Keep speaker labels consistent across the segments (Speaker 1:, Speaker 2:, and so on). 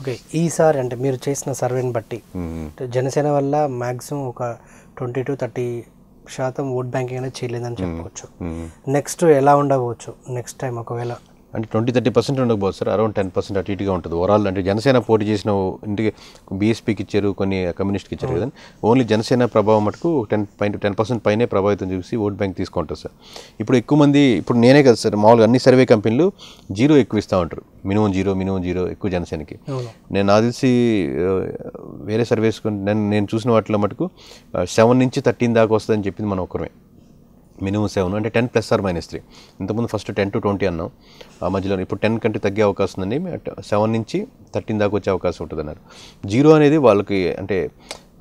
Speaker 1: Okay ఈసారి అంటే మీరు చేసిన సర్వేని బట్టి జనసేన వల్ల మాక్సిమం ఒక ట్వంటీ టు థర్టీ శాతం ఓట్ బ్యాంకింగ్ అనేది చేయలేదని చెప్పుకోవచ్చు నెక్స్ట్ ఎలా ఉండవచ్చు నెక్స్ట్ టైం ఒకవేళ
Speaker 2: అంటే ట్వంటీ థర్టీ పర్సెంట్ ఉండకపోవచ్చు సార్ అరౌండ్ టెన్ పర్సెంట్ అటు ఇటుగా ఉంటుంది ఓవరాల్ అంటే జనసేన పోటీ చేసిన ఇంటికి బీఎస్పీకి ఇచ్చారు కొన్ని కమ్యూనిస్ట్కి ఇచ్చారు కదండి ఓన్లీ జనసేన ప్రభావం మటుకు టెన్ పైన టెన్ పర్సెంట్ పైనే ప్రభావితం చూసి ఓట్ బ్యాంక్ తీసుకుంటారు సార్ ఇప్పుడు ఎక్కువ మంది ఇప్పుడు నేనే కదా సార్ మామూలుగా అన్ని సర్వే కంపెనీలు జీరో ఎక్కువ ఇస్తూ ఉంటారు మినిమం జీరో మినిమం జీరో ఎక్కువ జనసేనకి నేను నాకు తెలిసి వేరే సర్వేస్ నేను నేను చూసిన వాటిలో మటుకు సెవెన్ నుంచి థర్టీన్ దాకా వస్తుందని చెప్పింది మనం ఒకరమే మినిమం సెవెన్ అంటే ten plus or minus three ఇంతకుముందు ఫస్ట్ టెన్ టు ట్వంటీ అన్నాం ఆ మధ్యలో ఇప్పుడు టెన్ కంటే తగ్గే అవకాశం ఉందండి సెవెన్ నుంచి థర్టీన్ దాకా వచ్చే అవకాశం ఉంటుంది అన్నారు జీరో అనేది వాళ్ళకి అంటే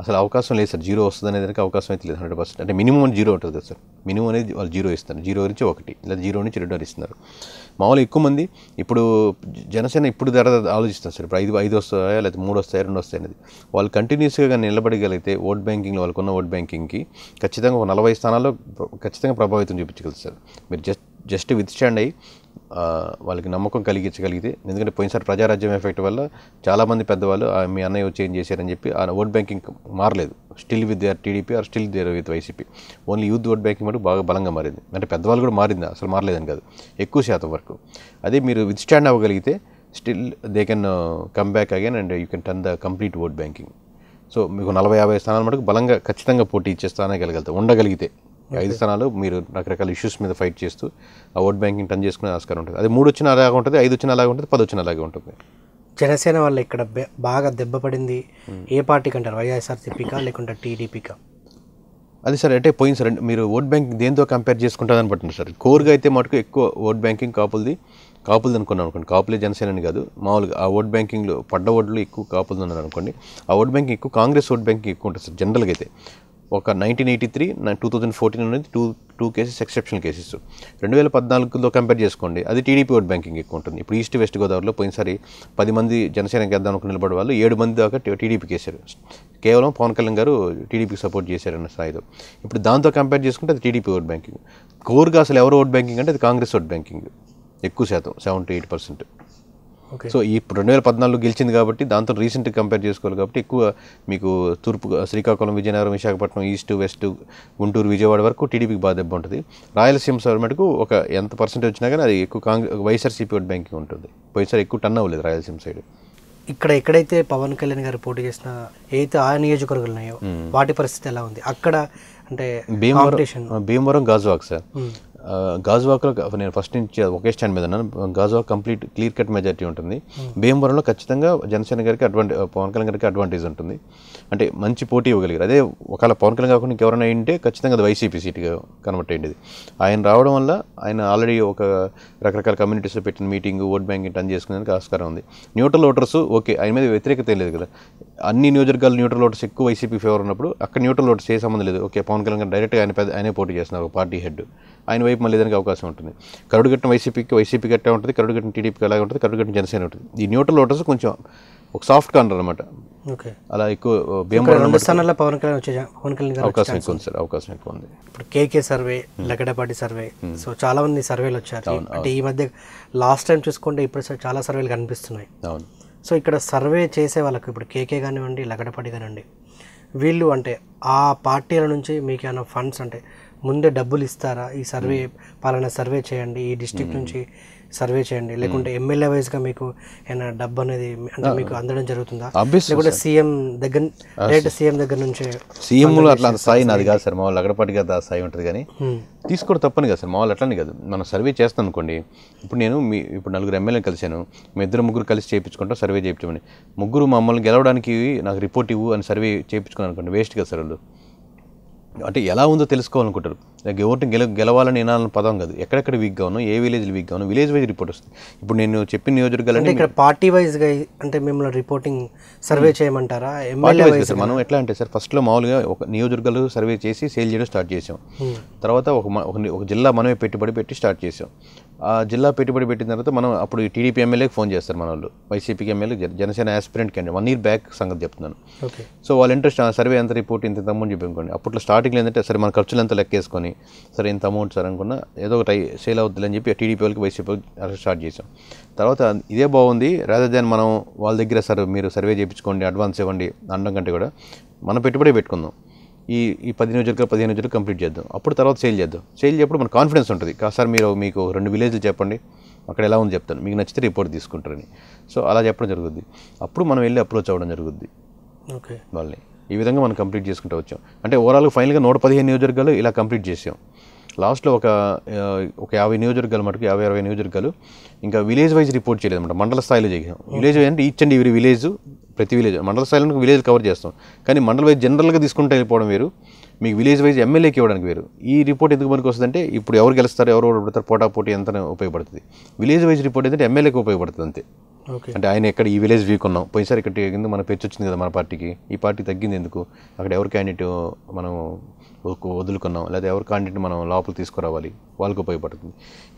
Speaker 2: అసలు అవకాశం లేదు సార్ జీరో వస్తుంది అనే దానికి అవకాశం అయితే లేదు హండ్రెడ్ పర్సెంట్ అంటే మినిమం జీరో ఉంటుంది కదా సార్ మినిమం అనేది వాళ్ళు జీరో ఇస్తారు జీరో నుంచి ఒకటి లేదా జీరో నుంచి రెండు ఇస్తున్నారు మామూలుగా ఎక్కువ మంది ఇప్పుడు జనసేన ఇప్పుడు ధర ఆలోచిస్తారు సార్ ఇప్పుడు ఐదు ఐదు వస్తాయా లేకపోతే మూడు వస్తాయా రెండు వస్తాయి అనేది వాళ్ళు కంటిన్యూస్గా నిలబడగలిగితే ఓట్ బ్యాంకింగ్లో వాళ్ళకున్న ఓట్ బ్యాంకింగ్కి ఖచ్చితంగా ఒక నలభై స్థానాల్లో ఖచ్చితంగా ప్రభావితం చూపించగలుగుతారు మీరు జస్ట్ జస్ట్ విత్స్టాండ్ అయ్యి వాళ్ళకి నమ్మకం కలిగించగలిగితే ఎందుకంటే పోయినసారి ప్రజారాజ్యం ఎఫెక్ట్ వల్ల చాలామంది పెద్దవాళ్ళు మీ అన్నయ్య వచ్చి ఏం చేశారని చెప్పి ఆ ఓట్ బ్యాంకింగ్ మారలేదు still with there TDP or still there with YCP only youth vote banking మటు బాగా బలంగా మారింది అంటే పెద్దవాళ్ళు కూడా మారింది అసలు మారలేదని కాదు ఎక్కువ శాతం వరకు అదే మీరు విత్ స్టాండ్ అవ్వగలిగితే still they can come back again and you can turn the complete vote banking so మీకు నలభై యాభై స్థానాల మటుకు బలంగా ఖచ్చితంగా పోటీ ఇచ్చే స్థానానికి వెళ్ళగలుగుతాం ఉండగలిగితే ఐదు స్థానాలు మీరు రకరకాల ఇష్యూస్ మీద ఫైట్ చేస్తూ ఆ ఓట్ బ్యాంకింగ్ టర్న్ చేసుకునే ఆస్కారం ఉంటుంది అది మూడు వచ్చిన అలాగే ఉంటుంది ఐదు వచ్చిన అలాగే ఉంటుంది పది వచ్చిన అలాగే ఉంటుంది
Speaker 1: జనసేన వాళ్ళు ఇక్కడ బాగా దెబ్బ పడింది ఏ పార్టీకి అంటారు వైఎస్ఆర్సీపీకా లేకుంటే టీడీపీకా
Speaker 2: అది సార్ అంటే పోయింది సార్ మీరు ఓట్ బ్యాంకింగ్ దేంతో కంపేర్ చేసుకుంటారని అనుకుంటున్నారు సార్ కోర్గా అయితే మటుకు ఎక్కువ ఓట్ బ్యాంకింగ్ కాపులది కాపులది అనుకున్నాం అనుకోండి కాపులే జనసేనని కాదు మామూలుగా ఆ ఓట్ బ్యాంకింగ్లో పడ్డ ఓట్లు ఎక్కువ కాపులది ఉన్నారు అనుకోండి ఆ ఓట్ బ్యాంకింగ్ ఎక్కువ కాంగ్రెస్ ఓట్ బ్యాంకింగ్ ఎక్కువ ఉంటుంది సార్ జనరల్గా అయితే ఒక nineteen eighty three two thousand fourteen అనేది two two cases exceptional cases రెండు వేల పద్నాలుగులో కంపేర్ చేసుకోండి అది టీడీపీ ఓట్ బ్యాంకింగ్ ఎక్కువ ఉంటుంది ఇప్పుడు ఈస్ట్ వెస్ట్ గోదావరిలో పోయినసారి పది మంది జనసేన వేద్దాం అనుకుని నిలబడే వాళ్ళు ఏడు మంది దాకా టీడీపీకి వేశారు కేవలం పవన్ కళ్యాణ్ గారు టీడీపీకి సపోర్ట్ చేశారన్న స్థాయిలో ఇప్పుడు దాంతో కంపేర్ చేసుకుంటే అది టీడీపీ ఓట్ బ్యాంకింగ్ కోర్గా అసలు ఎవరు ఓట్ బ్యాంకింగ్ అంటే అది కాంగ్రెస్ ఓట్ బ్యాంకింగ్ ఎక్కువ శాతం సెవెంటీ ఎయిట్ పర్సెంట్ సో ఇప్పుడు రెండు వేల పద్నాలుగు గెలిచింది కాబట్టి దాంతో రీసెంట్ కంపేర్ చేసుకోవాలి కాబట్టి ఎక్కువ మీకు తూర్పు శ్రీకాకుళం విజయనగరం విశాఖపట్నం ఈస్ట్ వెస్ట్ గుంటూరు విజయవాడ వరకు టీడీపీకి బాగా దెబ్బ ఉంటుంది రాయలసీమ సార్ ఒక ఎంత పర్సెంటేజ్ వచ్చినా కానీ అది ఎక్కువ కాంగ్రెస్ వైఎస్ఆర్సీపీ ఓట్ బ్యాంకింగ్ ఉంటుంది వైఎస్ఆర్ ఎక్కువ టర్న్ అవ్వలేదు రాయలసీమ సైడ్
Speaker 1: ఇక్కడ ఎక్కడైతే పవన్ కళ్యాణ్ గారు పోటీ చేసిన ఏదైతే ఆ నియోజకవర్గాలు ఉన్నాయో hmm. వాటి పరిస్థితి ఎలా ఉంది అక్కడ అంటే భీమవరం
Speaker 2: భీమవరం గాజువాక్ సార్ hmm. గాజువాక్లో నేను ఫస్ట్ నుంచి ఒకే స్టాండ్ మీద ఉన్నాను Gajuwaka complete clear cut majority ఉంటుంది hmm. భీమవరంలో ఖచ్చితంగా జనసేన గారికి అడ్వాంటే పవన్ కళ్యాణ్ గారికి అడ్వాంటేజ్ ఉంటుంది అంటే మంచి పోటీ ఇవ్వగలిగారు అదే ఒకవేళ పవన్ కళ్యాణ్ కాకుండా ఎవరైనా అయింటే ఖచ్చితంగా అది వైసీపీ సీట్గా కన్వర్ట్ అయ్యింది ఆయన రావడం వల్ల ఆయన ఆల్రెడీ ఒక రకరకాల కమ్యూనిటీస్లో పెట్టిన మీటింగ్ ఓట్ బ్యాంక్ టన్ చేసుకునేందుకు ఆస్కారం ఉంది న్యూట్రల్ ఓటర్స్ ఓకే ఆయన మీద వ్యతిరేకత లేదు కదా అన్ని నియోజకవర్గాలు న్యూట్రల్ ఓటర్స్ ఎక్కువ వైసీపీ ఫేవర్ ఉన్నప్పుడు అక్కడ న్యూట్రల్ ఓటర్స్ ఏ సంబంధం లేదు ఓకే పవన్ కళ్యాణ్ గారు డైరెక్ట్గా ఆయన పెద్ద ఆయనే పోటీ చేస్తున్నారు ఒక పార్టీ హెడ్ ఆయన వైపు మళ్ళీ దానికి అవకాశం ఉంటుంది గట్టిన వైసీపీకి వైసీపీకి గట్టే ఉంటుంది గట్టిన టీడీపీకి అలాగే ఉంటుంది గట్టిన జనసేన ఉంటుంది ఈ న్యూట్రల్ ఓటర్స్ కొంచెం ఒక సాఫ్ట్ కార్నర్ అనమాట అలా ఎక్కువ భీమవరం
Speaker 1: పవన్ కళ్యాణ్ పవన్ కళ్యాణ్ అవకాశం ఎక్కువ ఉంది
Speaker 2: సార్ అవకాశం ఎక్కువ ఉంది
Speaker 1: ఇప్పుడు KK survey Lagadapati survey so చాలా మంది సర్వేలు వచ్చారు అంటే ఈ మధ్య లాస్ట్ టైం చూసుకుంటే ఇప్పుడు చాలా సర్వేలు కనిపిస్తున్నాయి అవును సో ఇక్కడ సర్వే చేసే వాళ్ళకు ఇప్పుడు కేకే కానివ్వండి లగడపాటి కానివ్వండి వీళ్ళు అంటే ఆ పార్టీల నుంచి మీకు ఏమైనా ఫండ్స్ అంటే ముందే డబ్బులు ఇస్తారా ఈ సర్వే పాలన సర్వే చేయండి ఈ డిస్టిక్ hmm. నుంచి సర్వే చేయండి లేకుంటే ఎమ్మెల్యే గా మీకు ఏమైనా డబ్బు అనేది అంటే మీకు అందడం జరుగుతుందా లేకుంటే సీఎం
Speaker 2: దగ్గర డైరెక్ట్
Speaker 1: సీఎం దగ్గర నుంచే లో అట్లా
Speaker 2: స్థాయి నాది కాదు సార్ మా వాళ్ళు అగడపాటి కదా స్థాయి ఉంటుంది కానీ తీసుకోవడం తప్పని కదా సార్ మా వాళ్ళు అట్లానే కాదు మనం సర్వే చేస్తాం అనుకోండి ఇప్పుడు నేను మీ ఇప్పుడు నలుగురు ఎమ్మెల్యేని కలిశాను మీ ఇద్దరు ముగ్గురు కలిసి చేయించుకుంటాం సర్వే చేయించమని ముగ్గురు మమ్మల్ని గెలవడానికి నాకు రిపోర్ట్ ఇవ్వు అని సర్వే చేయించుకున్నాను అనుకోండి వేస్ట్ కదా సార్ వాళ్ళు అంటే ఎలా ఉందో తెలుసుకోవాలనుకుంటారు ఎవరిని గెల గెలవాలని వినాలని పదం కాదు ఎక్కడెక్కడ వీక్గా ఉన్నా ఏ విలేజ్లు వీక్గా ఉన్నా విలేజ్ వైజ్ రిపోర్ట్ వస్తుంది ఇప్పుడు నేను చెప్పిన నియోజకవర్గాలు ఇక్కడ
Speaker 1: పార్టీ వైజ్గా అంటే మిమ్మల్ని రిపోర్టింగ్ సర్వే hmm. చేయమంటారా మనం
Speaker 2: ఎట్లా అంటే సార్ ఫస్ట్లో మామూలుగా ఒక నియోజకవర్గాలు సర్వే చేసి సేల్ చేయడం స్టార్ట్ చేసాం hmm. తర్వాత ఒక ఒక జిల్లా మనమే పెట్టుబడి పెట్టి స్టార్ట్ చేసాం ఆ జిల్లా పెట్టుబడి పెట్టిన తర్వాత మనం అప్పుడు టీడీపీ ఎమ్మెల్యేకి ఫోన్ చేస్తారు మన వాళ్ళు వైసీపీకి MLA Janasena aspirant candidate one year back సంగతి చెప్తున్నాను సో వాళ్ళ ఇంట్రెస్ట్ సర్వే ఎంత రిపోర్ట్ ఇంత అమౌంట్ చెప్పుకోండి అప్పట్లో స్టార్టింగ్లో ఏంటంటే సరే మన ఖర్చులు ఎంత లెక్కేసుకొని సరే ఇంత అమౌంట్ సార్ అనుకున్న ఏదో ఒకటి సేల్ అవుతుంది అని చెప్పి టీడీపీ వాళ్ళకి వైసీపీ స్టార్ట్ చేసాం తర్వాత ఇదే బాగుంది రాదర్ దాన్ మనం వాళ్ళ దగ్గర సార్ మీరు సర్వే చేయించుకోండి అడ్వాన్స్ ఇవ్వండి అనడం కంటే కూడా మన పెట్టుబడి పెట్టుకుందాం ఈ ఈ పది నియోజకవర్గాలు పదిహేను నియోజకవర్గాలు కంప్లీట్ చేద్దాం అప్పుడు తర్వాత సేల్ చేద్దాం సేల్ చేయప్పుడు మన కాన్ఫిడెన్స్ ఉంటుంది సార్ మీరు మీకు రెండు విలేజ్లు చెప్పండి అక్కడ ఎలా ఉంది చెప్తాను మీకు నచ్చితే రిపోర్ట్ తీసుకుంటారని సో అలా చెప్పడం జరుగుద్ది అప్పుడు మనం వెళ్ళి అప్రోచ్ అవ్వడం జరుగుద్ది ఓకే వాళ్ళని ఈ విధంగా మనం కంప్లీట్ చేసుకుంటూ వచ్చాం అంటే ఓవరాల్గా ఫైనల్గా నూట పదిహేను నియోజకవర్గాలు ఇలా కంప్లీట్ చేసాం లాస్ట్లో ఒక ఒక యాభై నియోజకవర్గాలు మటుకు యాభై అరవై నియోజకవర్గాలు ఇంకా విలేజ్ వైజ్ రిపోర్ట్ చేయలేదు అనమాట మండల స్థాయిలో చేసాం విలేజ్ అంటే ఈచ్ అండ్ విలేజ్ ప్రతి విలేజ్ మండల స్థాయిలో విలేజ్ కవర్ చేస్తాం కానీ మండల వైజ్ జనరల్గా తీసుకుంటే వెళ్ళిపోవడం వేరు మీకు విలేజ్ వైజ్ ఎమ్మెల్యేకి ఇవ్వడానికి వేరు ఈ రిపోర్ట్ ఎందుకు మనకు వస్తుందంటే ఇప్పుడు ఎవరు గెలుస్తారు ఎవరు పడతారు పోటా పోటీ ఎంత ఉపయోగపడుతుంది విలేజ్ వైజ్ రిపోర్ట్ ఏంటంటే ఎమ్మెల్యేకి ఉపయోగపడుతుంది అంతే అంటే ఆయన ఎక్కడ ఈ విలేజ్ వీక్ ఉన్నాం పోయినసారి ఇక్కడ కింద మన పెచ్చు వచ్చింది కదా మన పార్టీకి ఈ పార్టీ తగ్గింది ఎందుకు అక్కడ ఎవరు క్యాండిడేట్ మనం వదులుకున్నాం లేదా ఎవరు క్యాండిడేట్ మనం లోపల తీసుకురావాలి వాళ్ళకి ఉపయోగపడుతుంది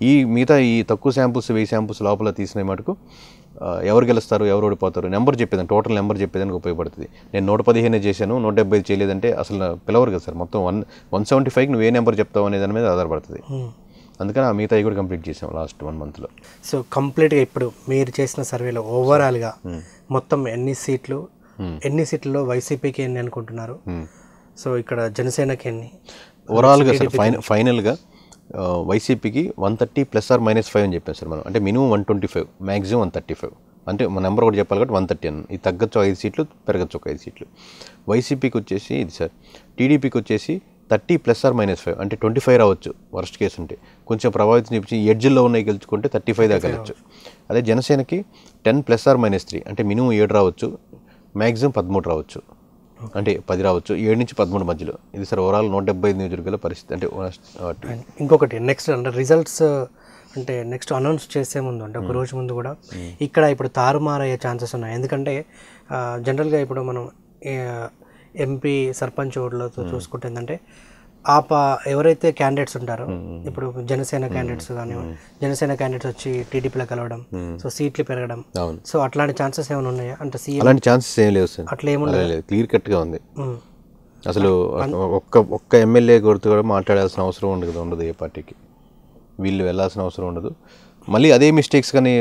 Speaker 2: ఈ మిగతా ఈ తక్కువ శాంపుల్స్ వెయ్యి శాంపుల్స్ లోపల తీసిన మటుకు ఎవరు గెలుస్తారు ఎవరు ఓడిపోతారు నెంబర్ చెప్పేదాన్ని టోటల్ నెంబర్ చెప్పేదానికి ఉపయోగపడుతుంది నేను నూట పదిహేను చేశాను నూట డెబ్బై చేయలేదంటే అసలు పిలవరు కదా సార్ మొత్తం వన్ వన్ సెవెంటీ ఫైవ్కి నువ్వు ఏ నెంబర్ చెప్తావు అనే దాని మీద ఆధారపడుతుంది అందుకని ఆ మిగతా కూడా కంప్లీట్ చేసాం లాస్ట్ వన్ మంత్లో
Speaker 1: సో కంప్లీట్గా ఇప్పుడు మీరు చేసిన సర్వేలో ఓవరాల్గా మొత్తం ఎన్ని సీట్లు ఎన్ని సీట్లలో వైసీపీకి ఎన్ని అనుకుంటున్నారు సో ఇక్కడ జనసేనకి ఎన్ని
Speaker 2: ఓవరాల్గా సార్ ఫైనల్ ఫైనల్గా వైసీపీకి one thirty plus or minus five అని చెప్పాం సార్ మనం అంటే minimum one twenty five maximum one thirty five అంటే మన నెంబర్ ఒకటి చెప్పాలి కాబట్టి వన్ థర్టీ అని ఇది తగ్గచ్చు ఐదు సీట్లు పెరగచ్చు ఒక ఐదు సీట్లు వైసీపీకి వచ్చేసి ఇది సార్ టీడీపీకి వచ్చేసి thirty plus or minus five అంటే ట్వంటీ ఫైవ్ రావచ్చు వర్స్ట్ కేసు ఉంటే కొంచెం ప్రభావితం చూపించి ఎడ్జ్లో ఉన్నాయి గెలుచుకుంటే థర్టీ ఫైవ్ దాకా వెళ్ళచ్చు అదే జనసేనకి ten plus or minus three అంటే మినిమం ఏడు రావచ్చు మ్యాక్సిమం పదమూడు రావచ్చు అంటే పది రావచ్చు ఏడు నుంచి పదమూడు మధ్యలో ఇది సార్ ఓవరాల్ నూట డెబ్బై ఐదు నియోజకవర్గాల పరిస్థితి అంటే
Speaker 1: ఇంకొకటి నెక్స్ట్ అంటే రిజల్ట్స్ అంటే నెక్స్ట్ అనౌన్స్ చేసే ముందు అంటే ఒక రోజు ముందు కూడా ఇక్కడ ఇప్పుడు తారుమారయ్యే ఛాన్సెస్ ఉన్నాయి ఎందుకంటే జనరల్గా ఇప్పుడు మనం ఎంపీ సర్పంచ్ ఓట్లతో చూసుకుంటే ఏంటంటే ఆ ఎవరైతే క్యాండిడేట్స్ ఉంటారో ఇప్పుడు జనసేన క్యాండిడేట్స్ కానీ జనసేన క్యాండిడేట్స్ వచ్చి టీడీపీలో కలవడం సో సీట్లు పెరగడం సో అట్లాంటి ఛాన్సెస్ ఏమైనా ఉన్నాయా అంటే సీట్ అలాంటి
Speaker 2: ఛాన్సెస్ ఏం లేవు సార్ అట్లా ఏముండదు క్లియర్ కట్గా ఉంది అసలు ఒక్క ఒక్క ఎమ్మెల్యే గుర్తు కూడా మాట్లాడాల్సిన అవసరం ఉండదు ఉండదు ఏ పార్టీకి వీళ్ళు వెళ్ళాల్సిన అవసరం ఉండదు మళ్ళీ అదే మిస్టేక్స్ కానీ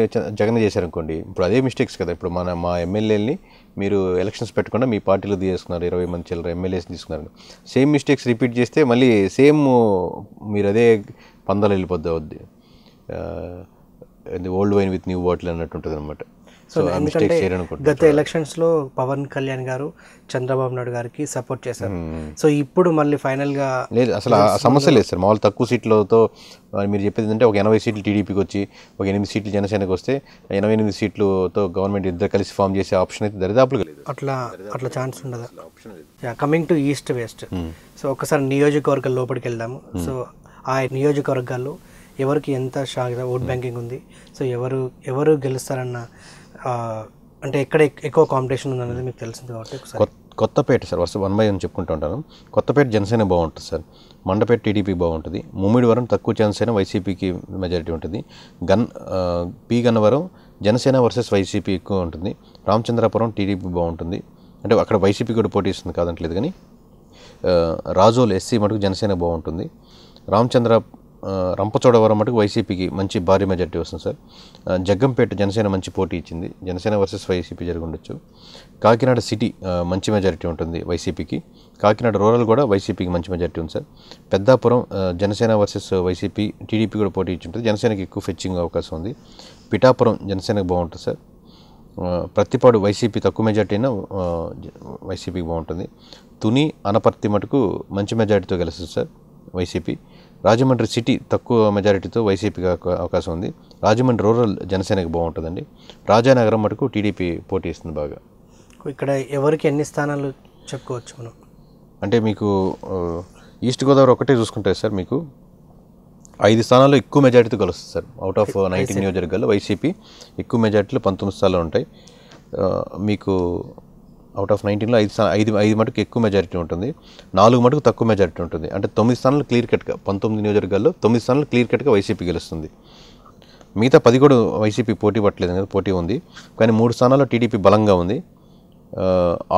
Speaker 2: జగన్ చేశారనుకోండి ఇప్పుడు అదే మిస్టేక్స్ కదా ఇప్పుడు మన మా ఎమ్మెల్యేని మీరు ఎలక్షన్స్ పెట్టకుండా మీ పార్టీలో తీసుకున్నారు ఇరవై మంది చిల్లర ఎమ్మెల్యేస్ తీసుకున్నారు సేమ్ మిస్టేక్స్ రిపీట్ చేస్తే మళ్ళీ సేమ్ మీరు అదే పందాలు వెళ్ళిపోద్ది అవుద్ది old wine with new bottle అన్నట్టు ఉంటుంది అనమాట సో ఎందుకంటే గత
Speaker 1: ఎలక్షన్స్లో పవన్ కళ్యాణ్ గారు చంద్రబాబు నాయుడు గారికి సపోర్ట్ చేశారు సో ఇప్పుడు మళ్ళీ ఫైనల్గా లేదు అసలు ఆ సమస్య లేదు
Speaker 2: సార్ మామూలు తక్కువ సీట్లతో మీరు చెప్పేది ఏంటంటే ఒక ఎనభై సీట్లు టీడీపీకి వచ్చి ఒక ఎనిమిది సీట్లు జనసేనకు వస్తే ఎనభై ఎనిమిది సీట్లతో గవర్నమెంట్ ఇద్దరు కలిసి ఫామ్ చేసే ఆప్షన్ అయితే దరిదాపులు లేదు
Speaker 1: అట్లా అట్లా ఛాన్స్ ఉండదు
Speaker 2: coming to east west
Speaker 1: so ఒకసారి నియోజకవర్గ లోపలికి వెళ్దాము సో ఆ నియోజకవర్గాల్లో ఎవరికి ఎంత షాక్ ఓట్ బ్యాంకింగ్ ఉంది సో ఎవరు ఎవరు గెలుస్తారన్న అంటే ఎక్కడ ఎక్కువ కాంపిటీషన్ అనేది మీకు తెలిసింది కాబట్టి
Speaker 2: కొత్తపేట సార్ వస్తే వన్ బై వన్ చెప్పుకుంటూ ఉంటాను కొత్తపేట జనసేన బాగుంటుంది సార్ మండపేట టీడీపీ బాగుంటుంది ముమ్మిడివరం తక్కువ జనసేన వైసీపీకి మెజారిటీ ఉంటుంది గన్ పి గన్నవరం జనసేన వర్సెస్ వైసీపీ ఎక్కువ ఉంటుంది రామచంద్రాపురం టీడీపీ బాగుంటుంది అంటే అక్కడ వైసీపీ కూడా పోటీ ఇస్తుంది కాదంటలేదు కానీ రాజోలు ఎస్సీ మటుకు జనసేన బాగుంటుంది రామచంద్ర రంపచోడవరం మటుకు వైసీపీకి మంచి భారీ మెజార్టీ వస్తుంది సార్ జగ్గంపేట జనసేన మంచి పోటీ ఇచ్చింది జనసేన వర్సెస్ వైసీపీ జరుగుండొచ్చు కాకినాడ సిటీ మంచి మెజారిటీ ఉంటుంది వైసీపీకి కాకినాడ రూరల్ కూడా వైసీపీకి మంచి మెజారిటీ ఉంది సార్ పెద్దాపురం జనసేన వర్సెస్ వైసీపీ టీడీపీ కూడా పోటీ ఇచ్చి ఉంటుంది జనసేనకి ఎక్కువ ఫెచ్చింగ్ అవకాశం ఉంది పిఠాపురం జనసేనకు బాగుంటుంది సార్ ప్రతిపాడు వైసీపీ తక్కువ మెజార్టీ అయినా వైసీపీకి బాగుంటుంది తుని అనపర్తి మటుకు మంచి మెజార్టీతో గెలుస్తుంది సార్ వైసీపీ రాజమండ్రి సిటీ తక్కువ మెజారిటీతో వైసీపీకి అవకాశం ఉంది రాజమండ్రి రూరల్ జనసేనకు బాగుంటుందండి రాజానగరం మటుకు టీడీపీ పోటీ ఇస్తుంది బాగా
Speaker 1: ఇక్కడ ఎవరికి ఎన్ని స్థానాలు చెప్పుకోవచ్చు మనం
Speaker 2: అంటే మీకు ఈస్ట్ గోదావరి ఒకటే చూసుకుంటే సార్ మీకు ఐదు స్థానాల్లో ఎక్కువ మెజారిటీతో కలుస్తుంది సార్ అవుట్ ఆఫ్ నైన్టీన్ నియోజకవర్గాల్లో వైసీపీ ఎక్కువ మెజార్టీలో పంతొమ్మిది స్థానాలు ఉంటాయి మీకు అవుట్ ఆఫ్ నైన్టీన్లో ఐదు ఐదు ఐదు మటుకు ఎక్కువ మెజారిటీ ఉంటుంది నాలుగు మటుకు తక్కువ మెజారిటీ ఉంటుంది అంటే తొమ్మిది స్థానాలు క్లియర్ కట్గా పంతొమ్మిది నియోజకవర్గాల్లో తొమ్మిది స్థానాలు క్లియర్ కట్గా వైసీపీ గెలుస్తుంది మిగతా పది కూడా వైసీపీ పోటీ పట్టలేదు కదా పోటీ ఉంది కానీ మూడు స్థానాల్లో టీడీపీ బలంగా ఉంది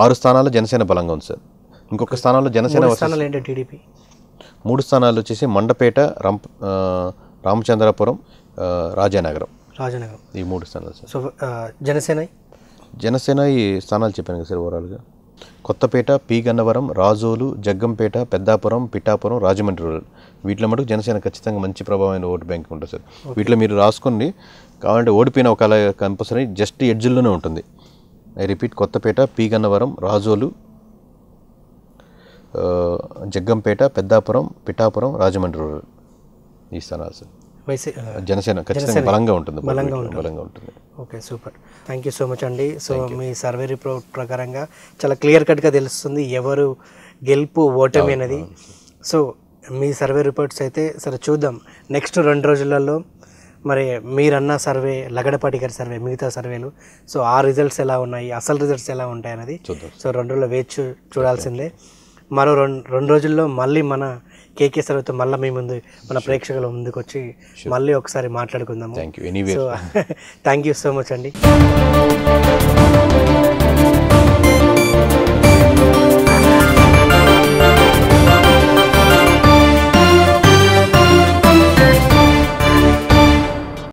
Speaker 2: ఆరు స్థానాల్లో జనసేన బలంగా ఉంది సార్ ఇంకొక స్థానాల్లో జనసేన టీడీపీ మూడు స్థానాలు వచ్చేసి మండపేట రామ్ రామచంద్రపురం రాజానగరం రాజానగరం ఈ మూడు స్థానాలు సార్ సో జనసేన జనసేన ఈ స్థానాలు చెప్పాను కదా సార్ ఓవరాల్గా కొత్తపేట పి గన్నవరం రాజోలు జగ్గంపేట పెద్దాపురం పిఠాపురం రాజమండ్రి రూరల్ వీటిలో మటుకు జనసేన ఖచ్చితంగా మంచి ప్రభావమైన ఓటు బ్యాంక్ ఉంటుంది సార్ వీటిలో మీరు రాసుకోండి కావాలంటే ఓడిపోయిన ఒక కంపల్సరీ జస్ట్ ఎడ్జిల్లోనే ఉంటుంది I repeat Kothapeta P Gannavaram Razole Jaggampeta Peddapuram Pithapuram Rajahmundry rural ఈ స్థానాలు సార్ జనసేన బలంగా ఉంటుంది బలంగా ఉంటుంది బలంగా
Speaker 1: ఉంటుంది okay super thank you so much అండి సో మీ సర్వే రిపోర్ట్ ప్రకారంగా చాలా క్లియర్ కట్గా తెలుస్తుంది ఎవరు గెలుపు ఓటమి అనేది సో మీ సర్వే రిపోర్ట్స్ అయితే సరే చూద్దాం నెక్స్ట్ రెండు రోజులలో మరి మీరన్న సర్వే లగడపాటి గారి సర్వే మిగతా సర్వేలు సో ఆ రిజల్ట్స్ ఎలా ఉన్నాయి అసలు రిజల్ట్స్ ఎలా ఉంటాయి అనేది సో రెండు రోజుల్లో వేచి చూడాల్సిందే మరో రెండు రెండు రోజుల్లో మళ్ళీ మన కేకే అయితే మళ్ళీ మీ ముందు మన ప్రేక్షకుల ముందుకు వచ్చి మళ్ళీ ఒకసారి మాట్లాడుకుందాము thank you so thank you so much అండి